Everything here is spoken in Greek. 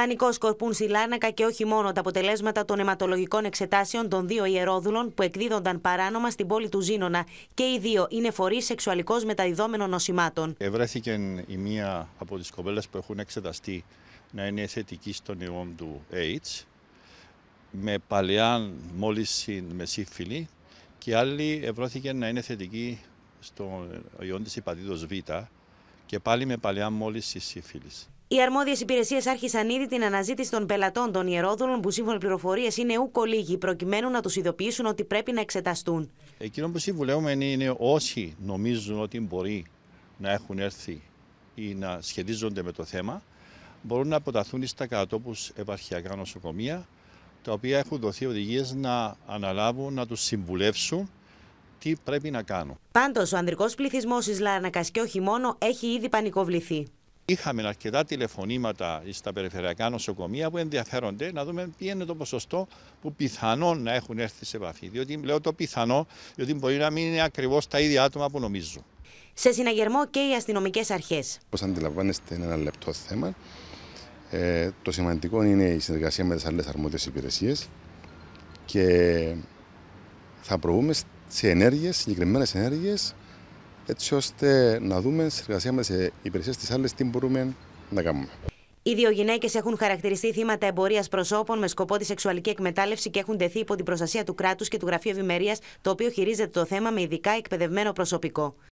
Πανικό σκορπούν στη Λάρνακα και όχι μόνο τα αποτελέσματα των αιματολογικών εξετάσεων των δύο ιερόδουλων που εκδίδονταν παράνομα στην πόλη του Ζήνονα και οι δύο είναι φορείς σεξουαλικώς μεταδιδόμενων νοσημάτων. Ευρέθηκε η μία από τις κοπέλες που έχουν εξεταστεί να είναι θετική στον ιό του AIDS με παλαιά μόλιση με σύμφυλη και άλλη ευρώθηκε να είναι θετική στον ιό της υπατήτως Β και πάλι με παλαιά μόλιση σύμφυλης. Οι αρμόδιες υπηρεσίες άρχισαν ήδη την αναζήτηση των πελατών των ιερόδουλων που σύμφωνα πληροφορίες είναι ούκο λίγοι, προκειμένου να τους ειδοποιήσουν ότι πρέπει να εξεταστούν. Εκείνο που συμβουλεύουμε είναι όσοι νομίζουν ότι μπορεί να έχουν έρθει ή να σχετίζονται με το θέμα, μπορούν να αποταθούν στα κατόπου επαρχιακά νοσοκομεία, τα οποία έχουν δοθεί οδηγίες να αναλάβουν, να τους συμβουλεύσουν τι πρέπει να κάνουν. Πάντως, ο ανδρικός πληθυσμός της και όχι μόνο έχει ήδη πανικοβληθεί. Είχαμε αρκετά τηλεφωνήματα στα περιφερειακά νοσοκομεία που ενδιαφέρονται να δούμε ποιο είναι το ποσοστό που πιθανόν να έχουν έρθει σε επαφή. Διότι λέω το πιθανό, διότι μπορεί να μην είναι ακριβώς τα ίδια άτομα που νομίζουν. Σε συναγερμό και οι αστυνομικές αρχές. Όπως αντιλαμβάνεστε, είναι ένα λεπτό θέμα. Ε, το σημαντικό είναι η συνεργασία με τις άλλες αρμόδιες υπηρεσίες και θα προβούμε σε ενέργειες, συγκεκριμένες ενέργειες έτσι ώστε να δούμε σε εργασία με τι υπηρεσίες της άλλη τι μπορούμε να κάνουμε. Οι δύο γυναίκες έχουν χαρακτηριστεί θύματα εμπορίας προσώπων με σκοπό τη σεξουαλική εκμετάλλευση και έχουν τεθεί υπό την προστασία του κράτους και του Γραφείου Ευημερίας, το οποίο χειρίζεται το θέμα με ειδικά εκπαιδευμένο προσωπικό.